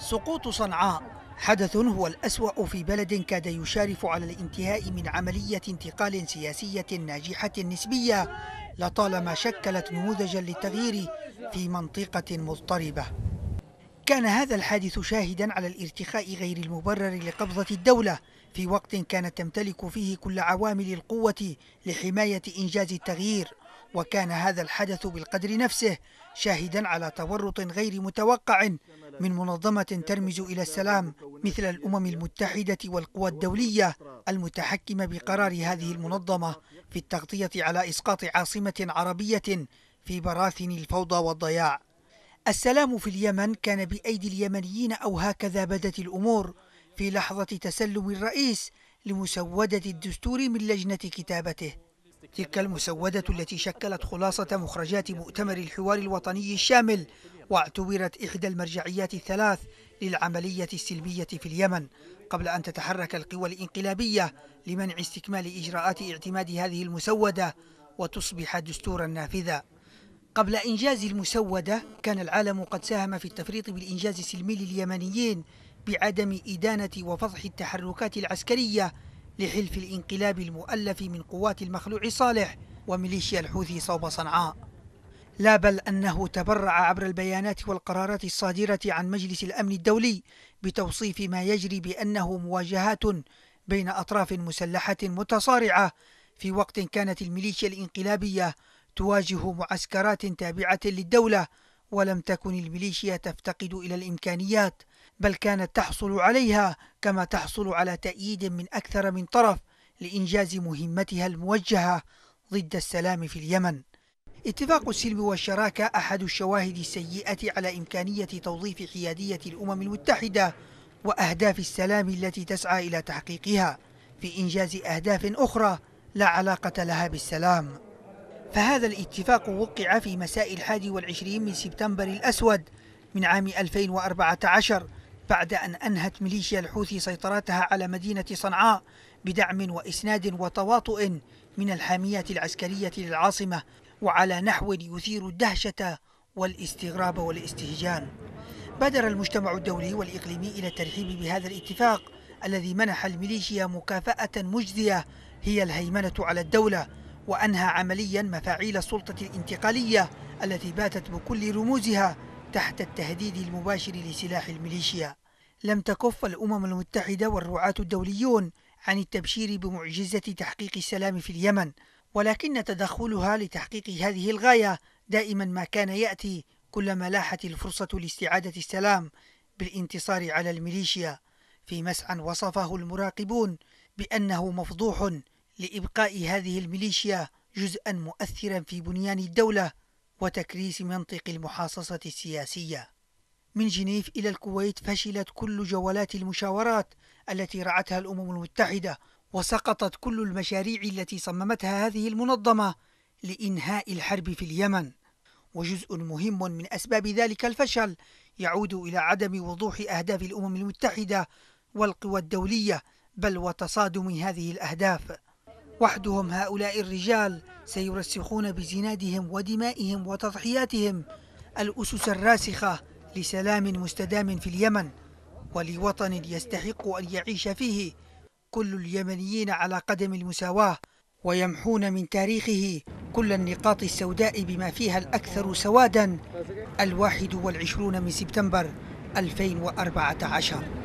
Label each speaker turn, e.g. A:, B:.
A: سقوط صنعاء حدث هو الأسوأ في بلد كاد يشارف على الانتهاء من عملية انتقال سياسية ناجحة نسبية لطالما شكلت نموذجا للتغيير في منطقة مضطربة كان هذا الحادث شاهدا على الارتخاء غير المبرر لقبضة الدولة في وقت كانت تمتلك فيه كل عوامل القوة لحماية إنجاز التغيير وكان هذا الحدث بالقدر نفسه شاهدا على تورط غير متوقع من منظمة ترمز إلى السلام مثل الأمم المتحدة والقوى الدولية المتحكمة بقرار هذه المنظمة في التغطية على إسقاط عاصمة عربية في براثن الفوضى والضياع السلام في اليمن كان بأيدي اليمنيين أو هكذا بدت الأمور في لحظة تسلم الرئيس لمسودة الدستور من لجنة كتابته تلك المسودة التي شكلت خلاصة مخرجات مؤتمر الحوار الوطني الشامل واعتبرت إحدى المرجعيات الثلاث للعملية السلمية في اليمن قبل أن تتحرك القوى الإنقلابية لمنع استكمال إجراءات اعتماد هذه المسودة وتصبح دستورا نافذا قبل إنجاز المسودة كان العالم قد ساهم في التفريط بالإنجاز السلمي لليمنيين بعدم إدانة وفضح التحركات العسكرية لحلف الانقلاب المؤلف من قوات المخلوع صالح وميليشيا الحوثي صوب صنعاء لا بل أنه تبرع عبر البيانات والقرارات الصادرة عن مجلس الأمن الدولي بتوصيف ما يجري بأنه مواجهات بين أطراف مسلحة متصارعة في وقت كانت الميليشيا الانقلابية تواجه معسكرات تابعة للدولة ولم تكن الميليشيا تفتقد إلى الإمكانيات بل كانت تحصل عليها كما تحصل على تأييد من أكثر من طرف لإنجاز مهمتها الموجهة ضد السلام في اليمن اتفاق السلم والشراكة أحد الشواهد السيئة على إمكانية توظيف حيادية الأمم المتحدة وأهداف السلام التي تسعى إلى تحقيقها في إنجاز أهداف أخرى لا علاقة لها بالسلام فهذا الاتفاق وقع في مساء الحادي والعشرين من سبتمبر الأسود من عام 2014 بعد أن أنهت ميليشيا الحوثي سيطرتها على مدينة صنعاء بدعم وإسناد وتواطؤ من الحاميات العسكرية للعاصمة وعلى نحو يثير الدهشة والاستغراب والاستهجان بادر المجتمع الدولي والإقليمي إلى الترحيب بهذا الاتفاق الذي منح الميليشيا مكافأة مجزية هي الهيمنة على الدولة وأنهى عمليا مفاعيل السلطة الانتقالية التي باتت بكل رموزها تحت التهديد المباشر لسلاح الميليشيا لم تكف الأمم المتحدة والرعاة الدوليون عن التبشير بمعجزة تحقيق السلام في اليمن ولكن تدخلها لتحقيق هذه الغاية دائما ما كان يأتي كلما لاحت الفرصة لاستعادة السلام بالانتصار على الميليشيا في مسعى وصفه المراقبون بأنه مفضوح لإبقاء هذه الميليشيا جزءا مؤثرا في بنيان الدولة وتكريس منطق المحاصصة السياسية من جنيف إلى الكويت فشلت كل جولات المشاورات التي رعتها الأمم المتحدة وسقطت كل المشاريع التي صممتها هذه المنظمة لإنهاء الحرب في اليمن وجزء مهم من أسباب ذلك الفشل يعود إلى عدم وضوح أهداف الأمم المتحدة والقوى الدولية بل وتصادم هذه الأهداف وحدهم هؤلاء الرجال سيرسخون بزنادهم ودمائهم وتضحياتهم الأسس الراسخة لسلام مستدام في اليمن ولوطن يستحق أن يعيش فيه كل اليمنيين على قدم المساواة ويمحون من تاريخه كل النقاط السوداء بما فيها الأكثر سوادا الواحد والعشرون من سبتمبر 2014